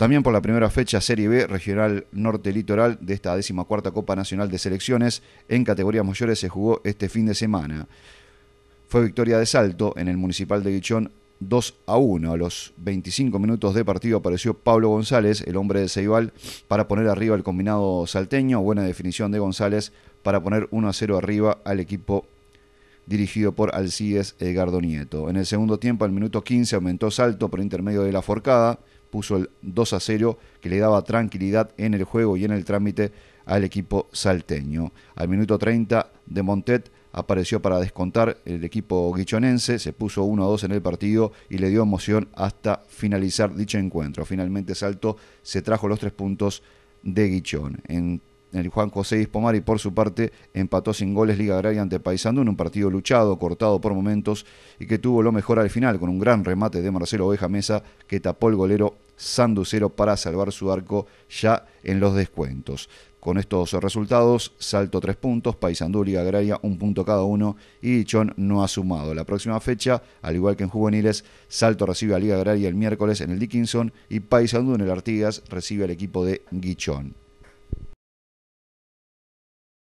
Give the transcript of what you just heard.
También por la primera fecha Serie B Regional Norte Litoral de esta decimocuarta Copa Nacional de Selecciones en categorías mayores se jugó este fin de semana. Fue victoria de salto en el Municipal de Guichón 2 a 1. A los 25 minutos de partido apareció Pablo González, el hombre de Ceibal, para poner arriba el combinado salteño. Buena definición de González para poner 1 a 0 arriba al equipo dirigido por Alcides Edgardo Nieto. En el segundo tiempo, al minuto 15, aumentó salto por intermedio de la forcada puso el 2 a 0 que le daba tranquilidad en el juego y en el trámite al equipo salteño. Al minuto 30 de Montet apareció para descontar el equipo guichonense, se puso 1 a 2 en el partido y le dio emoción hasta finalizar dicho encuentro. Finalmente Salto se trajo los tres puntos de Guichón. En el Juan José y por su parte, empató sin goles Liga Agraria ante Paisandú en un partido luchado, cortado por momentos y que tuvo lo mejor al final con un gran remate de Marcelo Oveja Mesa que tapó el golero Sanducero para salvar su arco ya en los descuentos. Con estos resultados, Salto 3 puntos, Paisandú Liga Agraria un punto cada uno y Guichón no ha sumado. La próxima fecha, al igual que en juveniles, Salto recibe a Liga Agraria el miércoles en el Dickinson y Paisandú en el Artigas recibe al equipo de Guichón.